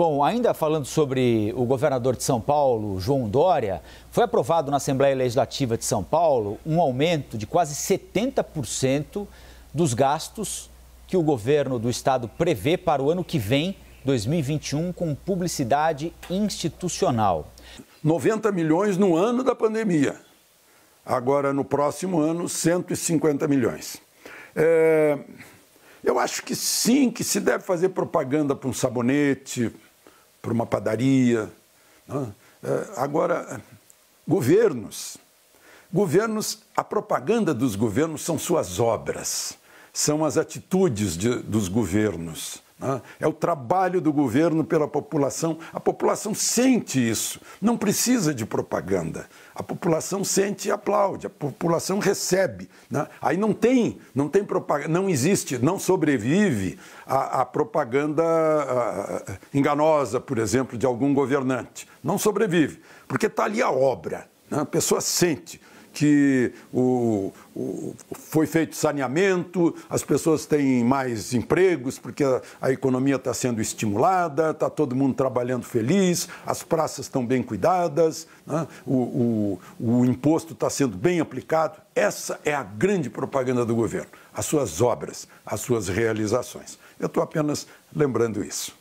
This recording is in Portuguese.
Bom, ainda falando sobre o governador de São Paulo, João Dória, foi aprovado na Assembleia Legislativa de São Paulo um aumento de quase 70% dos gastos que o governo do estado prevê para o ano que vem, 2021, com publicidade institucional. 90 milhões no ano da pandemia. Agora, no próximo ano, 150 milhões. É... Eu acho que sim, que se deve fazer propaganda para um sabonete, para uma padaria. Né? É, agora, governos. Governos, a propaganda dos governos são suas obras, são as atitudes de, dos governos. Né? É o trabalho do governo pela população. A população sente isso. Não precisa de propaganda. A população sente e aplaude. A população recebe. Né? Aí não tem, não tem propaganda, não existe, não sobrevive a, a propaganda a, enganosa, por exemplo, de algum governante. Não sobrevive, porque está ali a obra. Né? A pessoa sente que o, o, foi feito saneamento, as pessoas têm mais empregos porque a, a economia está sendo estimulada, está todo mundo trabalhando feliz, as praças estão bem cuidadas, né? o, o imposto está sendo bem aplicado. Essa é a grande propaganda do governo, as suas obras, as suas realizações. Eu estou apenas lembrando isso.